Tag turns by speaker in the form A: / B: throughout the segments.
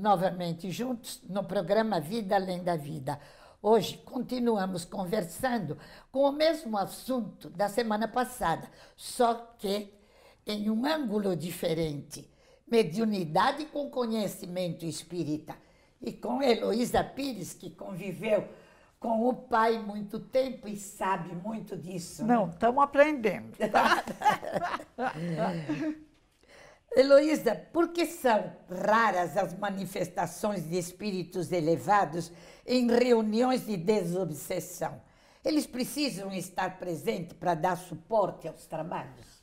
A: novamente juntos no programa Vida Além da Vida. Hoje continuamos conversando com o mesmo assunto da semana passada, só que em um ângulo diferente. Mediunidade com conhecimento espírita. E com Heloísa Pires, que conviveu com o pai muito tempo e sabe muito disso. Não, estamos né? aprendendo. Tá? Heloísa, por que são raras as manifestações de espíritos elevados em reuniões de desobsessão? Eles precisam estar presentes para dar suporte aos trabalhos?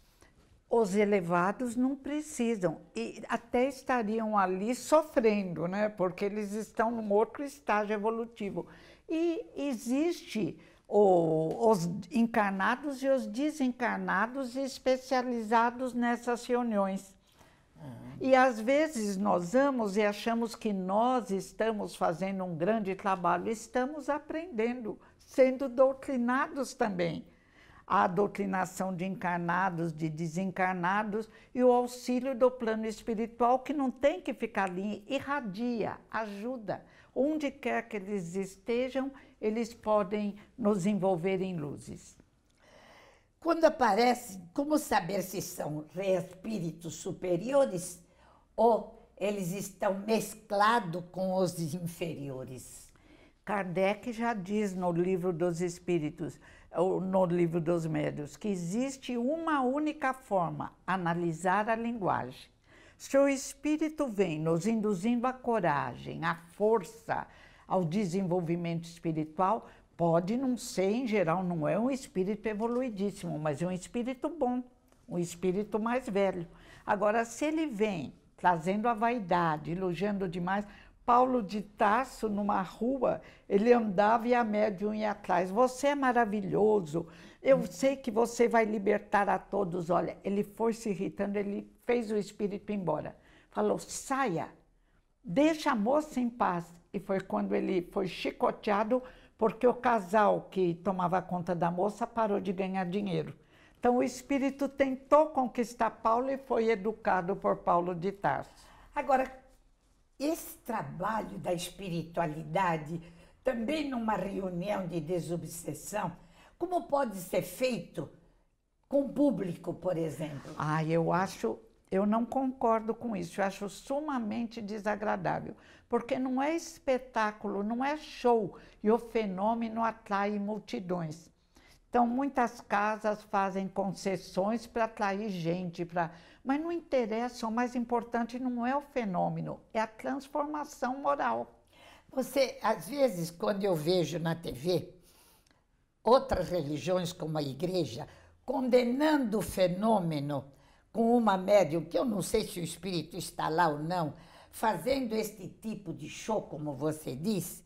B: Os elevados não precisam e até estariam ali sofrendo, né? Porque eles estão num outro estágio evolutivo. E existe o, os encarnados e os desencarnados especializados nessas reuniões. E às vezes nós amos e achamos que nós estamos fazendo um grande trabalho, estamos aprendendo, sendo doutrinados também. A doutrinação de encarnados, de desencarnados e o auxílio do plano espiritual, que não tem que ficar ali, irradia, ajuda. Onde quer que eles estejam, eles podem nos envolver em luzes. Quando
A: aparecem, como saber se são espíritos superiores ou
B: eles estão mesclados com os inferiores? Kardec já diz no livro dos Espíritos, no livro dos Médios, que existe uma única forma: analisar a linguagem. Se o espírito vem nos induzindo à coragem, à força, ao desenvolvimento espiritual, Pode não ser, em geral, não é um espírito evoluidíssimo, mas é um espírito bom, um espírito mais velho. Agora, se ele vem trazendo a vaidade, elogiando demais, Paulo de Tarso, numa rua, ele andava e a médium ia atrás. Você é maravilhoso, eu hum. sei que você vai libertar a todos. Olha, ele foi se irritando, ele fez o espírito embora. Falou, saia, deixa a moça em paz. E foi quando ele foi chicoteado porque o casal que tomava conta da moça parou de ganhar dinheiro. Então o espírito tentou conquistar Paulo e foi educado por Paulo de Tarso. Agora, esse trabalho da espiritualidade, também
A: numa reunião de desobsessão, como pode ser feito
B: com o público, por exemplo? Ah, eu acho eu não concordo com isso, eu acho sumamente desagradável, porque não é espetáculo, não é show e o fenômeno atrai multidões. Então, muitas casas fazem concessões para atrair gente, pra... mas não interessa, o mais importante não é o fenômeno, é a transformação moral. Você, às vezes, quando eu
A: vejo na TV outras religiões, como a igreja, condenando o fenômeno com uma médium, que eu não sei se o espírito está lá ou não, fazendo este tipo de show, como você diz,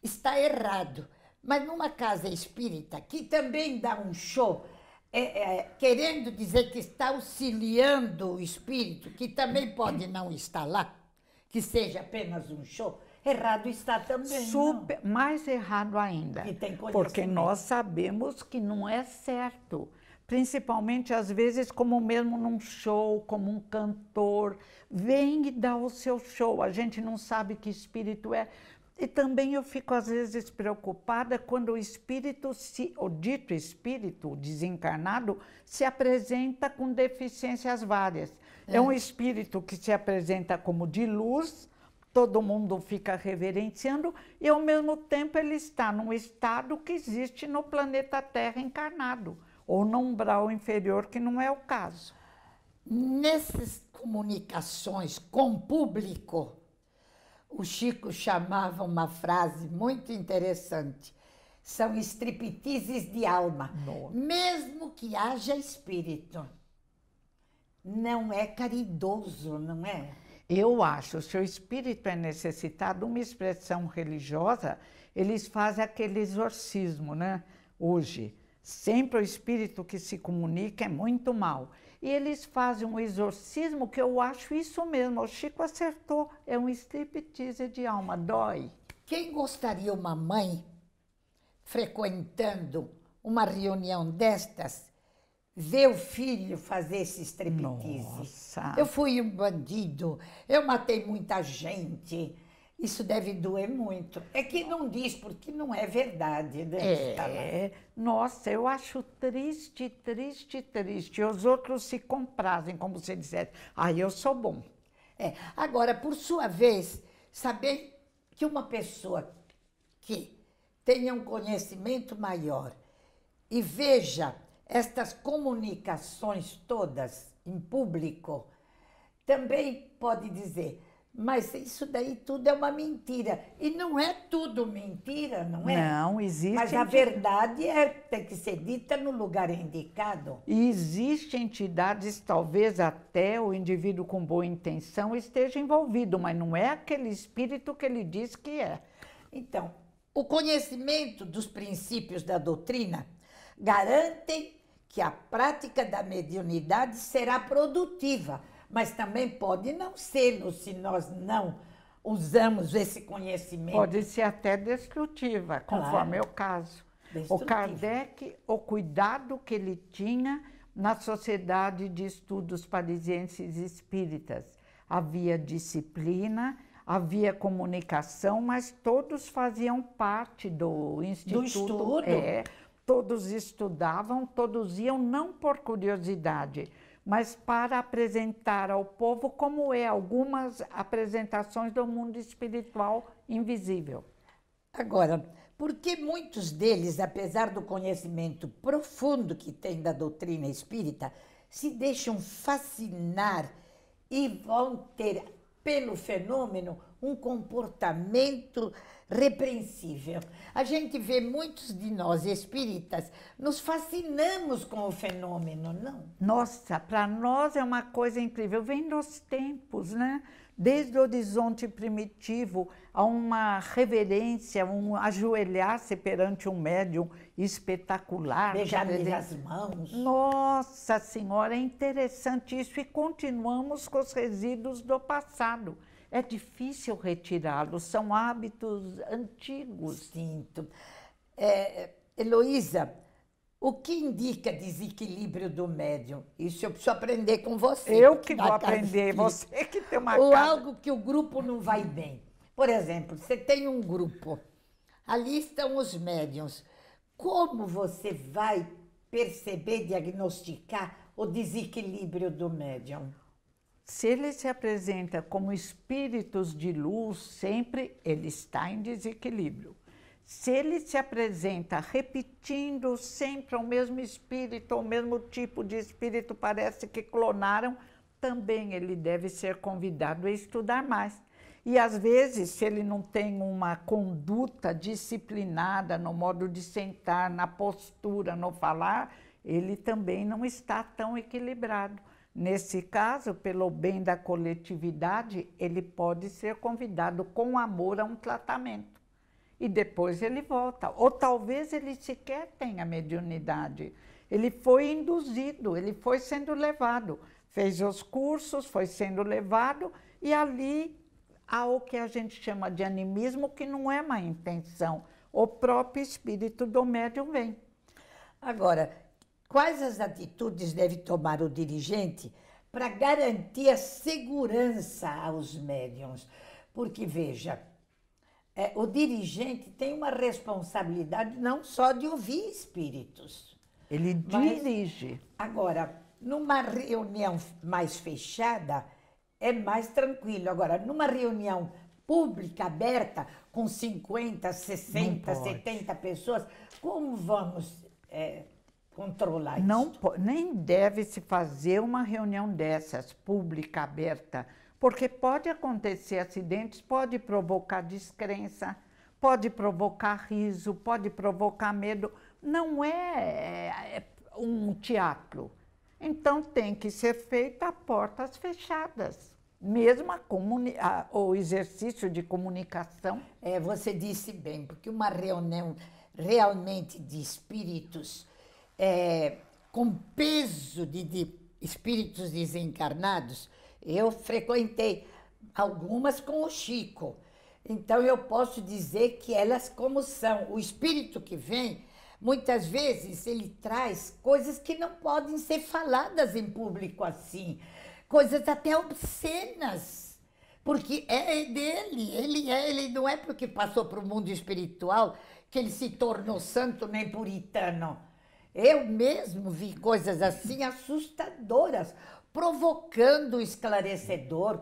A: está errado. Mas numa casa espírita que também dá um show, é, é, querendo dizer que está auxiliando o espírito, que também pode não estar lá, que seja apenas um show, errado está também. Super, mais
B: errado ainda. porque nós sabemos que não é certo principalmente às vezes como mesmo num show, como um cantor, vem e dá o seu show. A gente não sabe que espírito é. E também eu fico às vezes preocupada quando o espírito, se, o dito espírito desencarnado, se apresenta com deficiências várias. É. é um espírito que se apresenta como de luz, todo mundo fica reverenciando, e ao mesmo tempo ele está num estado que existe no planeta Terra encarnado ou no umbral inferior, que não é o caso. Nessas comunicações com
A: o público, o Chico chamava uma frase muito interessante. São striptizes de alma. Nossa. Mesmo que haja espírito,
B: não é caridoso, não é? Eu acho, se o espírito é necessitado uma expressão religiosa, eles fazem aquele exorcismo, né? Hoje Sempre o espírito que se comunica é muito mal. E eles fazem um exorcismo que eu acho isso mesmo. O Chico acertou. É um striptease de alma, dói. Quem gostaria uma
A: mãe frequentando uma reunião destas ver o filho fazer esse striptease? Nossa. Eu fui um bandido, eu matei muita gente, isso deve doer muito. É que não diz, porque
B: não é verdade, né? É. Tá Nossa, eu acho triste, triste, triste. Os outros se comprazem, como você disser. Aí ah, eu sou bom. É. Agora, por sua vez, saber que uma pessoa que
A: tenha um conhecimento maior e veja estas comunicações todas em público, também pode dizer mas isso daí tudo é uma mentira. E não é tudo mentira, não é? Não, existe. Mas a verdade é, tem que ser dita no lugar indicado.
B: E existem entidades, talvez até o indivíduo com boa intenção esteja envolvido, mas não é aquele espírito que ele diz que é. Então, o
A: conhecimento dos princípios da doutrina garantem que a prática da mediunidade será produtiva mas também pode não ser
B: se nós não usamos esse
A: conhecimento. Pode
B: ser até destrutiva, conforme claro. é o caso. O Kardec, o cuidado que ele tinha na Sociedade de Estudos Parisienses Espíritas. Havia disciplina, havia comunicação, mas todos faziam parte do instituto. Do estudo. É, todos estudavam, todos iam não por curiosidade, mas para apresentar ao povo como é algumas apresentações do mundo espiritual invisível. Agora,
A: porque muitos deles, apesar do conhecimento profundo que têm da doutrina espírita, se deixam fascinar e vão ter pelo fenômeno um comportamento repreensível. A gente vê muitos de nós espíritas nos fascinamos com o fenômeno, não?
B: Nossa, para nós é uma coisa incrível. Vem dos tempos, né? Desde o horizonte primitivo a uma reverência, um ajoelhar-se perante um médium espetacular. Beijar-lhe as mãos. Nossa Senhora, é interessante isso e continuamos com os resíduos do passado é difícil retirá-los, são hábitos antigos.
A: Sinto. É, Heloísa, o que indica desequilíbrio do médium? Isso eu preciso aprender com você. Eu que vou aprender, você
B: que tem uma Ou casa... algo
A: que o grupo não vai bem. Por exemplo, você tem um grupo, ali estão os médiums. Como você vai perceber, diagnosticar
B: o desequilíbrio do médium? Se ele se apresenta como espíritos de luz, sempre ele está em desequilíbrio. Se ele se apresenta repetindo sempre o mesmo espírito, o mesmo tipo de espírito, parece que clonaram, também ele deve ser convidado a estudar mais. E às vezes, se ele não tem uma conduta disciplinada no modo de sentar, na postura, no falar, ele também não está tão equilibrado. Nesse caso, pelo bem da coletividade, ele pode ser convidado com amor a um tratamento e depois ele volta. Ou talvez ele sequer tenha mediunidade. Ele foi induzido, ele foi sendo levado, fez os cursos, foi sendo levado e ali há o que a gente chama de animismo, que não é má intenção. O próprio espírito do médium vem. Agora, Quais as atitudes
A: deve tomar o dirigente para garantir a segurança aos médiums? Porque, veja, é, o dirigente tem uma responsabilidade não só de ouvir espíritos.
B: Ele dirige.
A: Agora, numa reunião mais fechada, é mais tranquilo. Agora, numa reunião pública, aberta, com 50, 60, 70 pessoas, como vamos é, controlar não
B: isso. nem deve se fazer uma reunião dessas, pública, aberta, porque pode acontecer acidentes, pode provocar descrença, pode provocar riso, pode provocar medo. Não é, é, é um teatro. Então tem que ser feita a portas fechadas. Mesmo a a, o exercício de comunicação. É, você disse bem, porque uma
A: reunião realmente de espíritos é, com peso de, de espíritos desencarnados, eu frequentei algumas com o Chico. Então eu posso dizer que elas como são. O espírito que vem, muitas vezes ele traz coisas que não podem ser faladas em público assim, coisas até obscenas. Porque é dele, ele é, ele não é porque passou para o mundo espiritual que ele se tornou santo nem puritano. Eu mesmo vi coisas assim assustadoras, provocando o esclarecedor,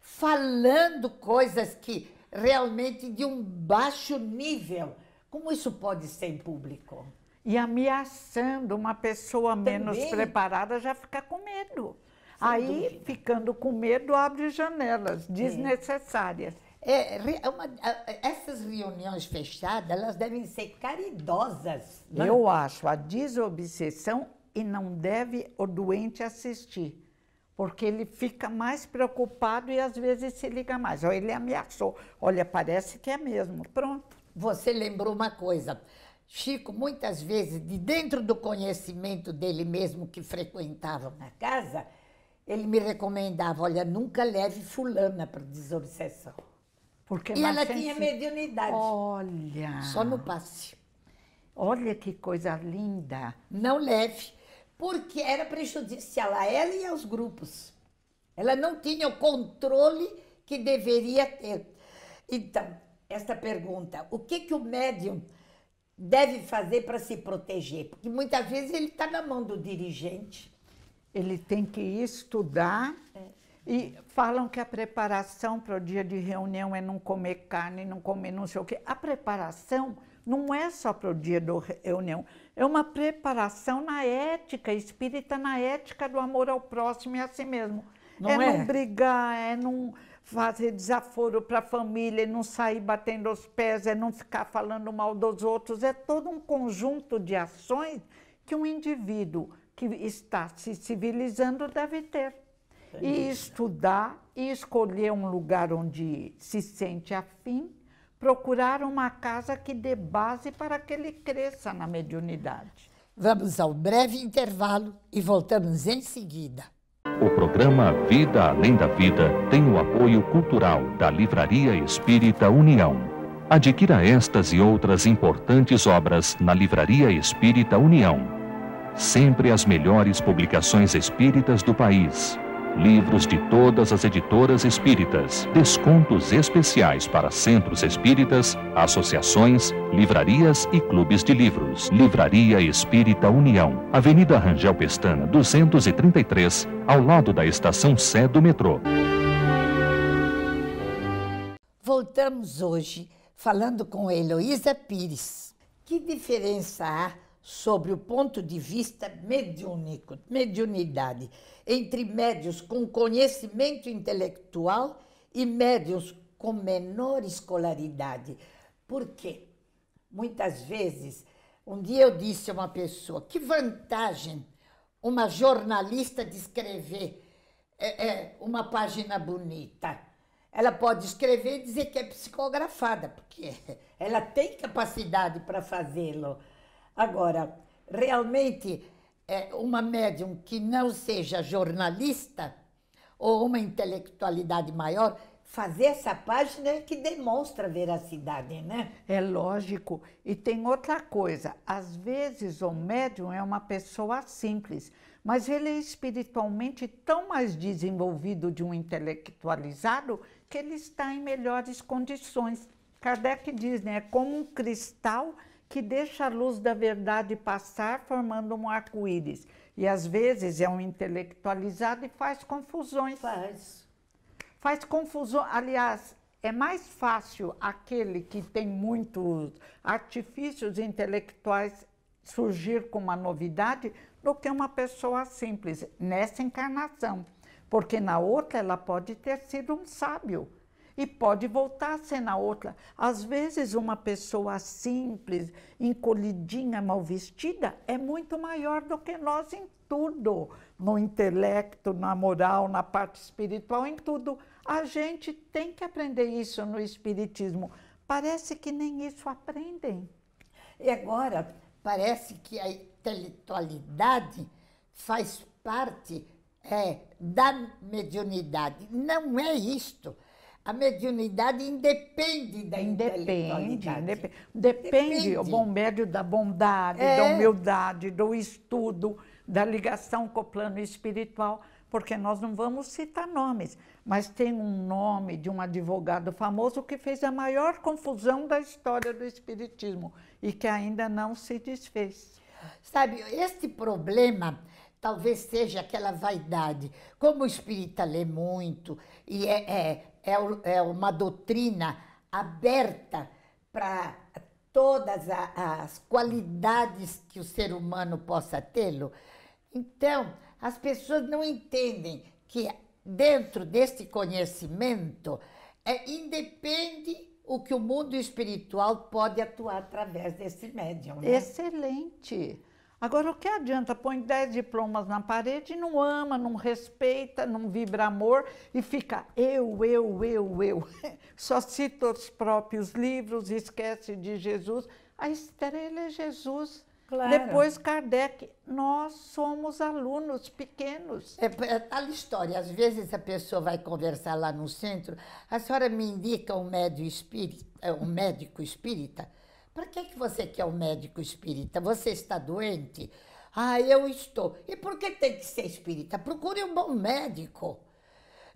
A: falando coisas que realmente de um baixo nível.
B: Como isso pode ser em público? E ameaçando uma pessoa Também. menos preparada já fica com medo. Sem Aí, dúvida. ficando com medo, abre janelas é. desnecessárias. É. É, é, uma, essas reuniões fechadas, elas
A: devem ser caridosas. É? Eu
B: acho a desobsessão e não deve o doente assistir, porque ele fica mais preocupado e às vezes se liga mais. ou ele ameaçou. Olha, parece que é mesmo. Pronto. Você lembrou uma
A: coisa. Chico, muitas vezes, de dentro do conhecimento dele mesmo que frequentava na casa, ele me recomendava, olha, nunca leve fulana para desobsessão. Porque e ela tinha mediunidade.
B: Olha. Só no
A: passe. Olha que coisa linda. Não leve, porque era prejudicial a ela e aos grupos. Ela não tinha o controle que deveria ter. Então, esta pergunta, o que, que o médium deve fazer para se proteger? Porque muitas vezes ele está na mão do dirigente.
B: Ele tem que estudar é. E falam que a preparação para o dia de reunião é não comer carne, não comer não sei o quê. A preparação não é só para o dia da reunião, é uma preparação na ética espírita, na ética do amor ao próximo e a si mesmo. Não é, é não brigar, é não fazer desaforo para a família, é não sair batendo os pés, é não ficar falando mal dos outros. É todo um conjunto de ações que um indivíduo que está se civilizando deve ter e estudar e escolher um lugar onde se sente afim, procurar uma casa que dê base para que ele cresça na mediunidade. Vamos ao breve intervalo e
A: voltamos em seguida.
B: O programa Vida Além da Vida tem o apoio cultural da Livraria Espírita União. Adquira estas e outras importantes obras na Livraria Espírita União. Sempre as melhores publicações espíritas do país livros de todas as editoras espíritas, descontos especiais para centros espíritas, associações, livrarias e clubes de livros. Livraria Espírita União, Avenida Rangel Pestana, 233, ao lado da estação Sé do metrô.
A: Voltamos hoje falando com Heloísa Pires. Que diferença há sobre o ponto de vista mediúnico, mediunidade, entre médios com conhecimento intelectual e médios com menor escolaridade. Por quê? Muitas vezes, um dia eu disse a uma pessoa: que vantagem uma jornalista de escrever é, é, uma página bonita. Ela pode escrever e dizer que é psicografada, porque ela tem capacidade para fazê-lo. Agora, realmente, é uma médium que não seja jornalista ou uma intelectualidade maior,
B: fazer essa página é que demonstra veracidade, né? É lógico. E tem outra coisa: às vezes o médium é uma pessoa simples, mas ele é espiritualmente tão mais desenvolvido de um intelectualizado que ele está em melhores condições. Kardec diz, né? É como um cristal que deixa a luz da verdade passar, formando um arco-íris. E às vezes é um intelectualizado e faz confusões. Faz. Faz confusão. Aliás, é mais fácil aquele que tem muitos artifícios intelectuais surgir com uma novidade do que uma pessoa simples nessa encarnação, porque na outra ela pode ter sido um sábio e pode voltar a ser na outra. Às vezes, uma pessoa simples, encolhidinha, mal vestida, é muito maior do que nós em tudo no intelecto, na moral, na parte espiritual, em tudo. A gente tem que aprender isso no Espiritismo. Parece que nem isso aprendem.
A: E agora, parece que a intelectualidade faz parte é, da mediunidade. Não é isto.
B: A mediunidade independe da independe, Depende, o bom médio da bondade, é. da humildade, do estudo, da ligação com o plano espiritual, porque nós não vamos citar nomes, mas tem um nome de um advogado famoso que fez a maior confusão da história do espiritismo e que ainda não se desfez. Sabe, este problema talvez
A: seja aquela vaidade. Como o espírita lê muito e é, é é, é uma doutrina aberta para todas as qualidades que o ser humano possa tê-lo. Então, as pessoas não entendem que dentro deste conhecimento é independe o que o mundo espiritual pode atuar através desse médium. Né?
B: Excelente. Agora, o que adianta? Põe dez diplomas na parede, e não ama, não respeita, não vibra amor e fica eu, eu, eu, eu. Só cita os próprios livros, esquece de Jesus. A estrela é Jesus. Claro. Depois Kardec, nós somos alunos pequenos.
A: É, é tal história, às vezes a pessoa vai conversar lá no centro, a senhora me indica um médico espírita, um médico espírita para que, que você quer um é médico espírita? Você está doente? Ah, eu estou. E por que tem que ser espírita? Procure um bom médico.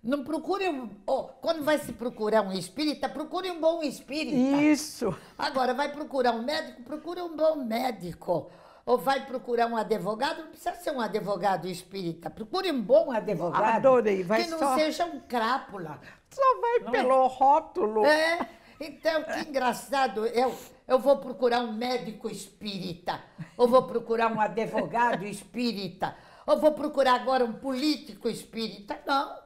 A: Não procure um. Oh, quando vai se procurar um espírita, procure um bom espírita. Isso. Agora, vai procurar um médico, procure um bom médico. Ou vai procurar um advogado, não precisa ser um advogado espírita. Procure um bom advogado. Adorei, vai Que não só... seja um crápula. Só vai não pelo é? rótulo. É. Então, que engraçado. Eu, eu vou procurar um médico espírita, ou vou procurar um advogado espírita, ou vou procurar agora um político espírita. Não.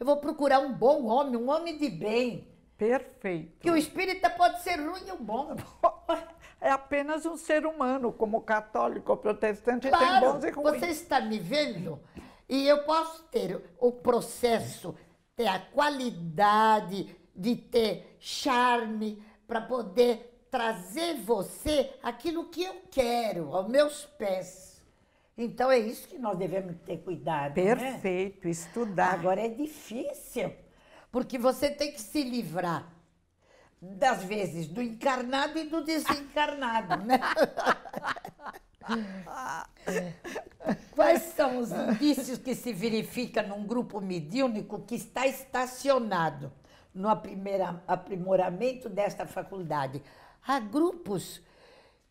A: Eu vou procurar um bom homem, um homem de
B: bem. Perfeito.
A: Que o espírita pode ser ruim ou bom.
B: É apenas um ser humano, como católico, protestante, claro, tem bons e ruins. Você está me vendo?
A: E eu posso ter o processo, ter a qualidade de ter charme para poder trazer você aquilo que eu quero, aos meus pés. Então é isso que nós devemos ter cuidado. Né? Perfeito, né? estudar. Agora é difícil, porque você tem que se livrar das vezes do encarnado e do desencarnado, né? Quais são os indícios que se verificam num grupo mediúnico que está estacionado? no aprimoramento desta faculdade. Há grupos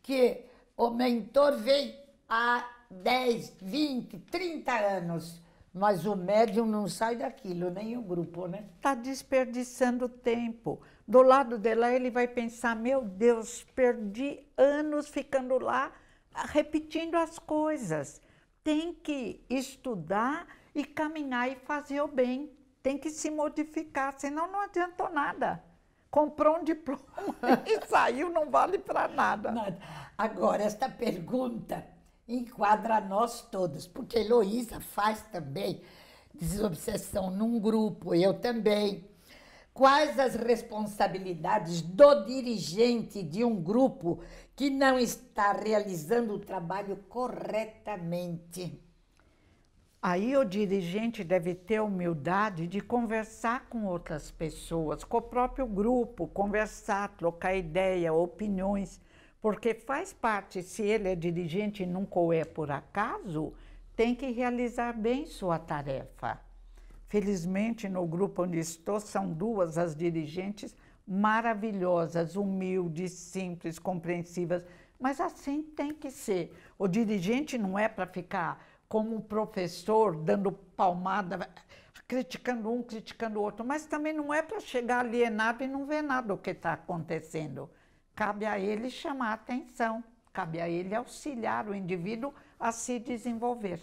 A: que o mentor vem há 10, 20, 30
B: anos, mas o médium não sai daquilo, nem o grupo, né? Está desperdiçando tempo. Do lado dela, ele vai pensar: meu Deus, perdi anos ficando lá ah, repetindo as coisas. Tem que estudar e caminhar e fazer o bem. Tem que se modificar, senão não adiantou nada. Comprou um diploma e saiu, não vale para nada. nada.
A: Agora, esta pergunta enquadra nós todos, porque Heloísa faz também desobsessão num grupo, eu também. Quais as responsabilidades do dirigente de um grupo que não está realizando o trabalho corretamente?
B: Aí o dirigente deve ter a humildade de conversar com outras pessoas, com o próprio grupo, conversar, trocar ideia, opiniões, porque faz parte, se ele é dirigente e nunca o é por acaso, tem que realizar bem sua tarefa. Felizmente, no grupo onde estou, são duas as dirigentes maravilhosas, humildes, simples, compreensivas, mas assim tem que ser. O dirigente não é para ficar como um professor dando palmada, criticando um, criticando o outro, mas também não é para chegar alienado e não ver nada do que está acontecendo. Cabe a ele chamar a atenção, cabe a ele auxiliar o indivíduo a se desenvolver.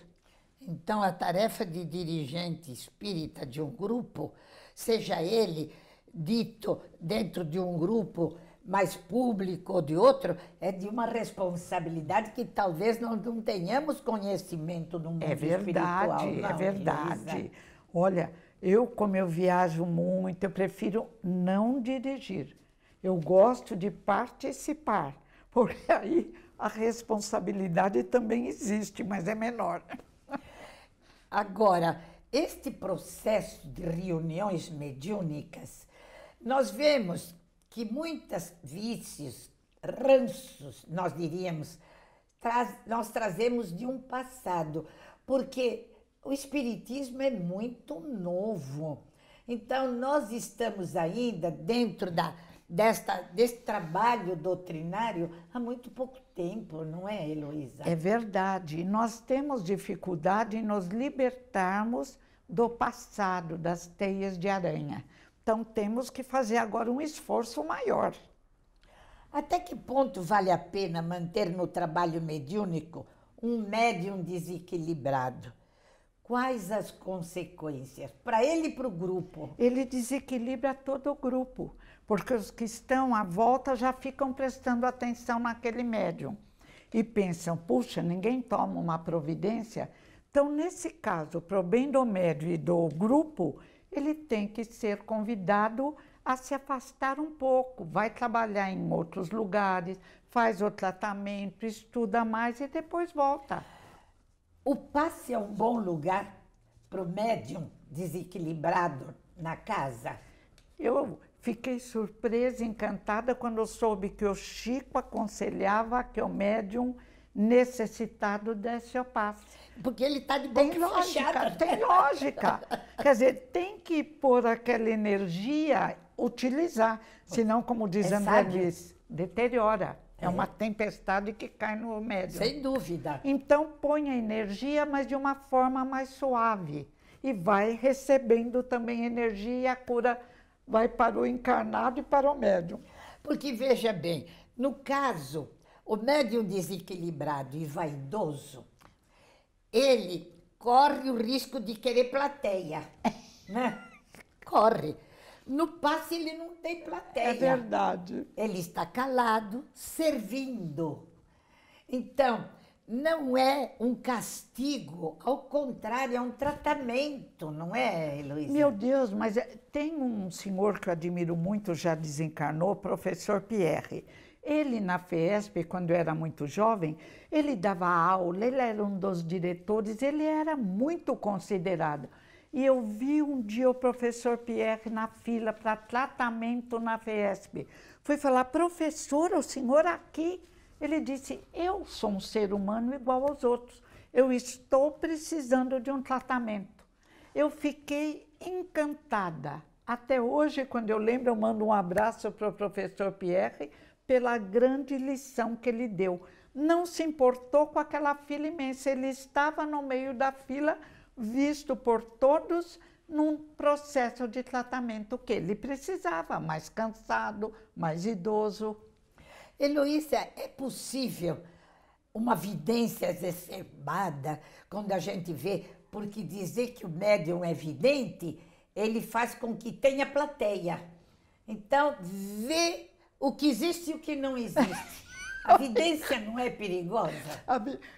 B: Então,
A: a tarefa de dirigente espírita de um grupo, seja ele dito dentro de um grupo mais público ou de outro, é de uma responsabilidade que talvez nós não tenhamos conhecimento do mundo é verdade, espiritual. É não, é verdade, é verdade.
B: Olha, eu como eu viajo muito, eu prefiro não dirigir. Eu gosto de participar, porque aí a responsabilidade também existe, mas é menor.
A: Agora, este processo de reuniões mediúnicas, nós vemos que muitas vícios, ranços, nós diríamos, traz, nós trazemos de um passado, porque o Espiritismo é muito novo. Então, nós estamos ainda dentro da, desta, desse trabalho doutrinário há muito pouco tempo, não é, Heloísa? É
B: verdade. Nós temos dificuldade em nos libertarmos do passado, das teias de aranha. Então temos que fazer agora um esforço maior. Até que ponto vale a pena
A: manter no trabalho mediúnico um médium desequilibrado? Quais as
B: consequências para ele e para o grupo? Ele desequilibra todo o grupo, porque os que estão à volta já ficam prestando atenção naquele médium e pensam: puxa, ninguém toma uma providência. Então, nesse caso, o bem do médium e do grupo, ele tem que ser convidado a se afastar um pouco, vai trabalhar em outros lugares, faz o tratamento, estuda mais e depois volta. O passe é um bom lugar para o médium desequilibrado na casa? Eu fiquei surpresa, encantada, quando soube que o Chico aconselhava que o médium necessitado desse o passe. Porque ele está de boca tem lógica, fechada. Tem lógica. Quer dizer, tem que pôr aquela energia, utilizar. Senão, como diz é André Luiz, deteriora. É. é uma tempestade que cai no médio. Sem dúvida. Então, põe a energia, mas de uma forma mais suave. E vai recebendo também energia e a cura vai para o encarnado e para o médium. Porque, veja bem, no caso,
A: o médium desequilibrado e vaidoso, ele corre o risco de querer plateia, né? Corre. No passe ele não tem plateia. É verdade. Ele está calado, servindo. Então, não é um castigo, ao contrário,
B: é um tratamento, não é, Heloísa? Meu Deus, mas é, tem um senhor que eu admiro muito, já desencarnou, professor Pierre ele, na FESP, quando era muito jovem, ele dava aula, ele era um dos diretores, ele era muito considerado. E eu vi um dia o professor Pierre na fila para tratamento na FESP. Fui falar, professor, o senhor aqui? Ele disse, eu sou um ser humano igual aos outros. Eu estou precisando de um tratamento. Eu fiquei encantada. Até hoje, quando eu lembro, eu mando um abraço para o professor Pierre, pela grande lição que ele deu. Não se importou com aquela fila imensa, ele estava no meio da fila, visto por todos num processo de tratamento que ele precisava, mais cansado, mais idoso. Heloísa, é
A: possível uma vidência exacerbada quando a gente vê, porque dizer que o médium é vidente, ele faz com que tenha plateia. Então, ver o que existe e o que não existe. A vidência não é perigosa?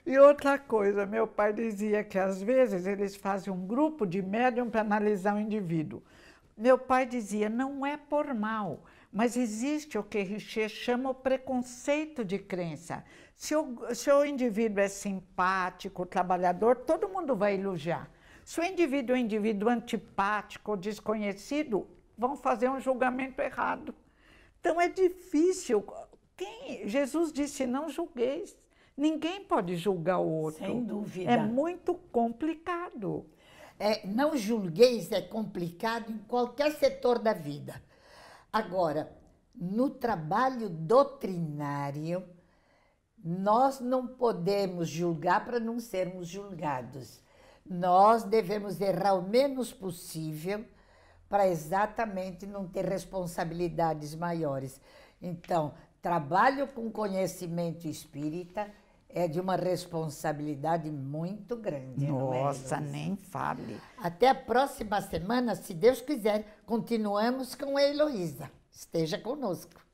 B: E outra coisa, meu pai dizia que às vezes eles fazem um grupo de médium para analisar o um indivíduo. Meu pai dizia, não é por mal, mas existe o que Richer chama o preconceito de crença. Se o, se o indivíduo é simpático, trabalhador, todo mundo vai elogiar. Se o indivíduo é um indivíduo antipático, desconhecido, vão fazer um julgamento errado. Então é difícil. Quem, Jesus disse: não julgueis. Ninguém pode julgar o outro. Sem dúvida. É muito complicado.
A: É, não julgueis é complicado em qualquer setor da vida. Agora, no trabalho doutrinário, nós não podemos julgar para não sermos julgados. Nós devemos errar o menos possível para exatamente não ter responsabilidades maiores. Então, trabalho com conhecimento espírita é de uma responsabilidade muito grande. É, Nossa, é, nem
B: fale.
A: Até a próxima semana, se Deus quiser, continuamos com a Heloísa. Esteja conosco.